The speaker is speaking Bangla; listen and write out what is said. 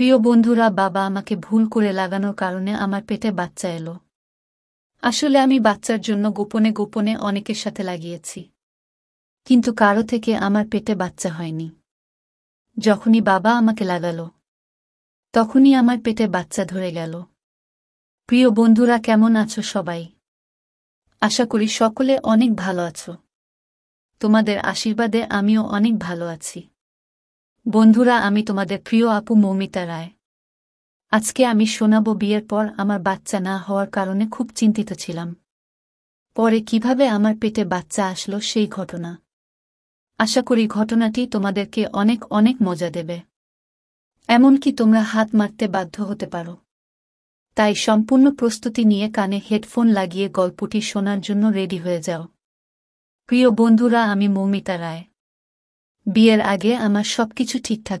প্রিয় বন্ধুরা বাবা আমাকে ভুল করে লাগানোর কারণে আমার পেটে বাচ্চা এলো আসলে আমি বাচ্চার জন্য গোপনে গোপনে অনেকের সাথে লাগিয়েছি কিন্তু কারো থেকে আমার পেটে বাচ্চা হয়নি যখনই বাবা আমাকে লাগালো তখনই আমার পেটে বাচ্চা ধরে গেল প্রিয় বন্ধুরা কেমন আছো সবাই আশা করি সকলে অনেক ভালো আছো তোমাদের আশীর্বাদে আমিও অনেক ভালো আছি বন্ধুরা আমি তোমাদের প্রিয় আপু মৌমিতা রায় আজকে আমি শোনাব বিয়ের পর আমার বাচ্চা না হওয়ার কারণে খুব চিন্তিত ছিলাম পরে কিভাবে আমার পেটে বাচ্চা আসলো সেই ঘটনা আশা করি ঘটনাটি তোমাদেরকে অনেক অনেক মজা দেবে এমনকি তোমরা হাত মারতে বাধ্য হতে পারো তাই সম্পূর্ণ প্রস্তুতি নিয়ে কানে হেডফোন লাগিয়ে গল্পটি শোনার জন্য রেডি হয়ে যাও প্রিয় বন্ধুরা আমি মৌমিতা রায় বিয়ের আগে আমার সবকিছু ঠিকঠাক